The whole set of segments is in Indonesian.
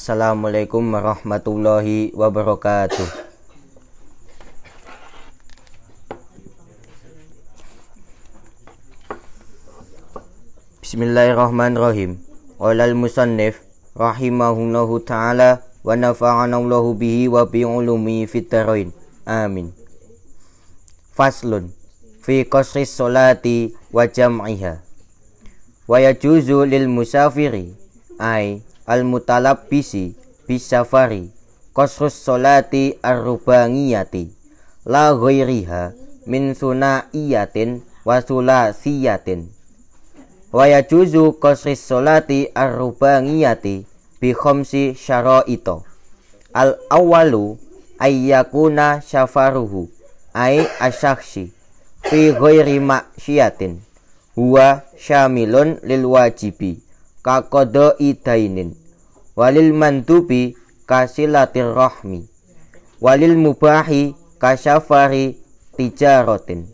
Assalamualaikum warahmatullahi wabarakatuh. Bismillahirrahmanirrahim. Walal musannif rahimahullahu taala wa nafa'ana Allahu bihi wa bi ulumi Amin. Faslun fi qasri solati wa jam'iha. Wa yajuzu lil musafiri ay al-mutalabbisi bisafari qasrus solati ar-rubangiyati la ghairiha min sunaiyatin wa sulasiyatin wa yajuzu qasrus solati ar-rubangiyati bi khamsi syara'ito al awalu ayyakuna syafaruhu ay asyakhsi fi ghairi maksiatin huwa syamilun lil wajibi kakodo idainin walil mantubi kasilatir rahmi walil mubahi kasyafari tijarotin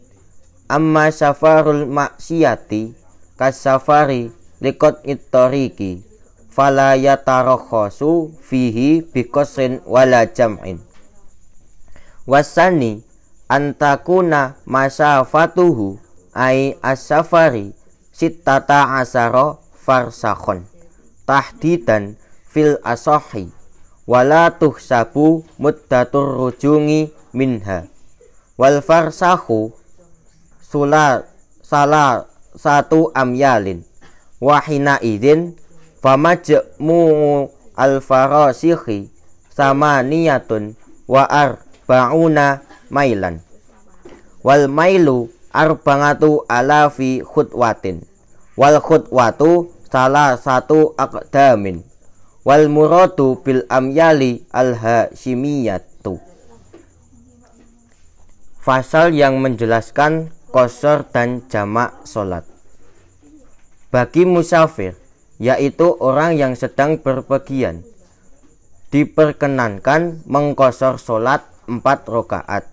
amma safarul maksiyati kasyafari likot itoriki fala yatarokhosu fihi bikosrin wala jam'in wasani antakuna masafatuhu ai asafari sitata asaro farsakhon tahdidan fil asahi wala tuhsabu muddatur rujungi minha wal farsahu sula salah satu amyalin wahina idin famajmu al farasihi sama niyatun wa arbauna mailan wal mailu arbangatu alafi khutwatin wal khutwatu salah satu akdamin wal muratu bil amyali al hasimiyatu fasal yang menjelaskan kosor dan jamak solat bagi musafir yaitu orang yang sedang berpergian diperkenankan mengkosor solat empat rakaat,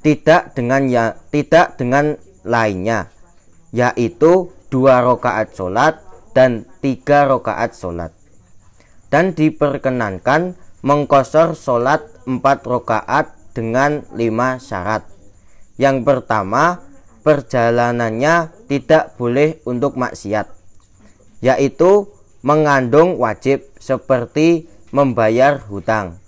tidak dengan ya tidak dengan lainnya yaitu dua rakaat solat dan tiga rakaat solat dan diperkenankan mengkosor sholat empat rakaat dengan lima syarat. Yang pertama, perjalanannya tidak boleh untuk maksiat, yaitu mengandung wajib seperti membayar hutang,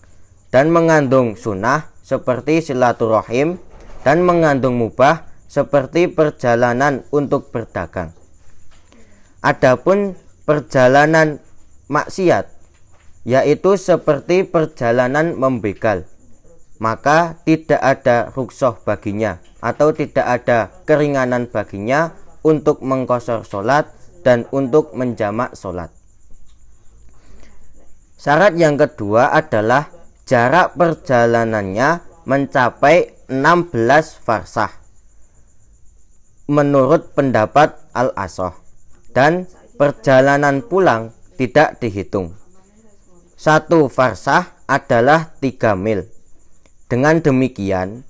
dan mengandung sunnah seperti silaturahim, dan mengandung mubah seperti perjalanan untuk berdagang. Adapun perjalanan maksiat yaitu seperti perjalanan membegal maka tidak ada ruksoh baginya atau tidak ada keringanan baginya untuk mengkosor sholat dan untuk menjamak sholat syarat yang kedua adalah jarak perjalanannya mencapai 16 farsah menurut pendapat Al-Asoh dan perjalanan pulang tidak dihitung satu farsah adalah 3 mil. Dengan demikian,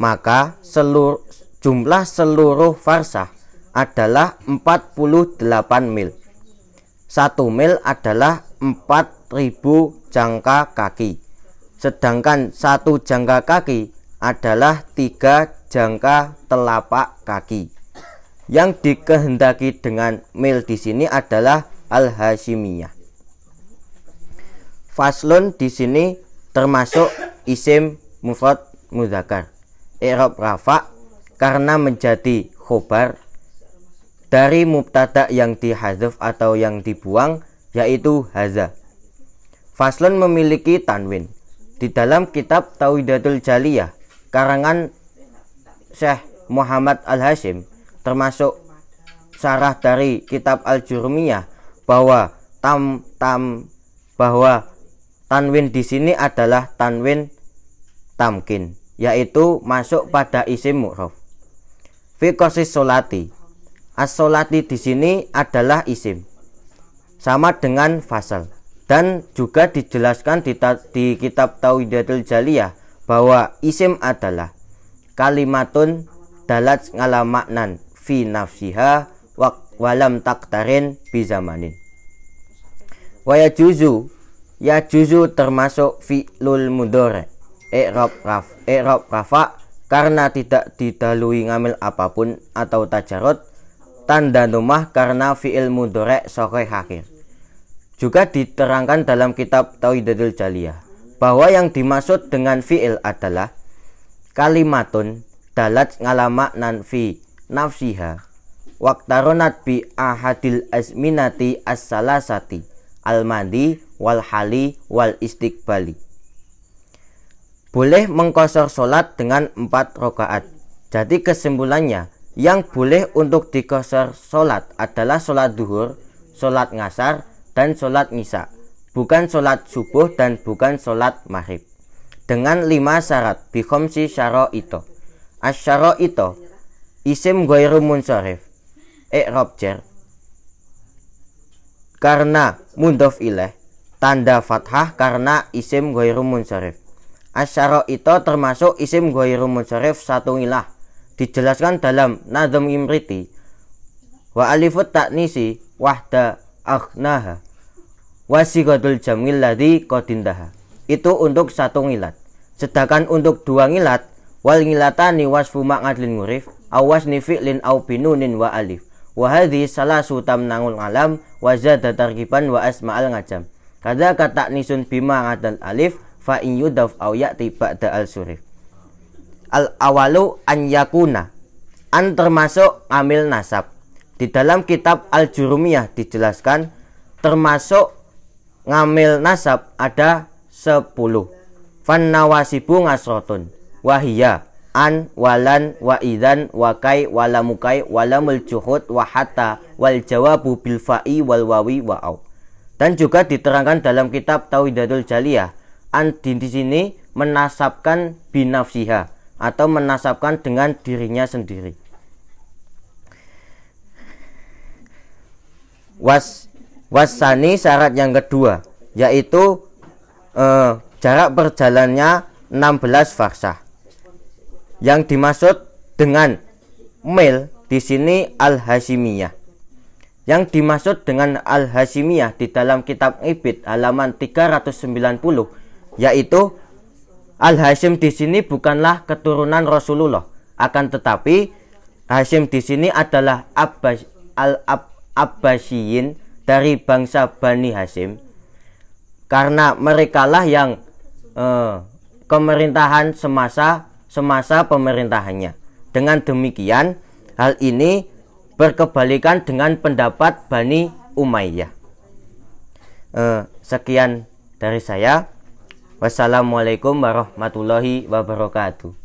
maka seluruh, jumlah seluruh farsah adalah 48 mil. 1 mil adalah 4000 jangka kaki. Sedangkan satu jangka kaki adalah tiga jangka telapak kaki. Yang dikehendaki dengan mil di sini adalah al hashimiyah faslun di sini termasuk isim mufrad muzakar, i'rab rafa karena menjadi khobar dari mubtada yang dihazaf atau yang dibuang yaitu haza faslun memiliki tanwin di dalam kitab Tauhidatul Jaliyah karangan Syekh Muhammad Al-Hashim termasuk syarah dari kitab Al-Jurmiyah bahwa tam tam bahwa tanwin di sini adalah tanwin tamkin yaitu masuk pada isim mu'rof fi solati as-solati di sini adalah isim sama dengan fasal dan juga dijelaskan di, di kitab Tauhidatul Jaliyah bahwa isim adalah kalimatun dalat ngala maknan fi nafsiha wa walam taktarin bizamanin waya juzu ya juzu termasuk fi'lul mudore i'rab raf i'rab rafa karena tidak didalui ngamil apapun atau tajarot tanda nomah karena fi'il mudore sore akhir juga diterangkan dalam kitab Tauhidatul Jaliyah bahwa yang dimaksud dengan fi'il adalah kalimatun dalat ngalamak fi nafsiha waktaronat bi ahadil asminati as-salasati al-madi wal hali wal istiqbali. Boleh mengkosor solat dengan empat rokaat. Jadi kesimpulannya, yang boleh untuk dikosor solat adalah solat duhur, solat ngasar, dan solat nisa. Bukan solat subuh dan bukan solat maghrib. Dengan lima syarat, bihomsi syaro itu. Asyaro itu, isim goiru munsorif, ikrob jer, karena mudhof ilah tanda fathah karena isim ghairu munsharif asyara itu termasuk isim ghairu munsharif satu ilah dijelaskan dalam nazam imriti wa alifut taknisi wahda akhnaha wasiqatul jamil ladhi qadindaha itu untuk satu ngilat sedangkan untuk dua ngilat wal ngilatani wasfu ma'adlin ngurif awas nifi'lin au binunin wa alif Wahadi salah sutam nangul alam wajah datargiban wa asma'al ngajam. Kada kata nisun bima ngadal alif fa in yudaf au ya'ti al surif. Al awalu an yakuna. An termasuk amil nasab. Di dalam kitab Al Jurumiyah dijelaskan termasuk ngamil nasab ada 10. Fan nawasibu ngasrotun. Wahiyah an walan wa idan wa kai wala mukai wala muljuhud wa hatta wal jawabu bil fa'i wal wawi wa au. Dan juga diterangkan dalam kitab Tauhidatul Jaliyah an di sini menasabkan binafsiha atau menasabkan dengan dirinya sendiri. Was wasani syarat yang kedua yaitu eh, jarak berjalannya 16 farsah yang dimaksud dengan mil di sini al hasimiyah Yang dimaksud dengan al hasimiyah di dalam kitab Ibid halaman 390 yaitu al hasim di sini bukanlah keturunan Rasulullah, akan tetapi hasim di sini adalah Abbas Al-Abbasiyin dari bangsa Bani hasim Karena merekalah yang eh, pemerintahan semasa semasa pemerintahannya. Dengan demikian, hal ini berkebalikan dengan pendapat Bani Umayyah. Eh, sekian dari saya. Wassalamualaikum warahmatullahi wabarakatuh.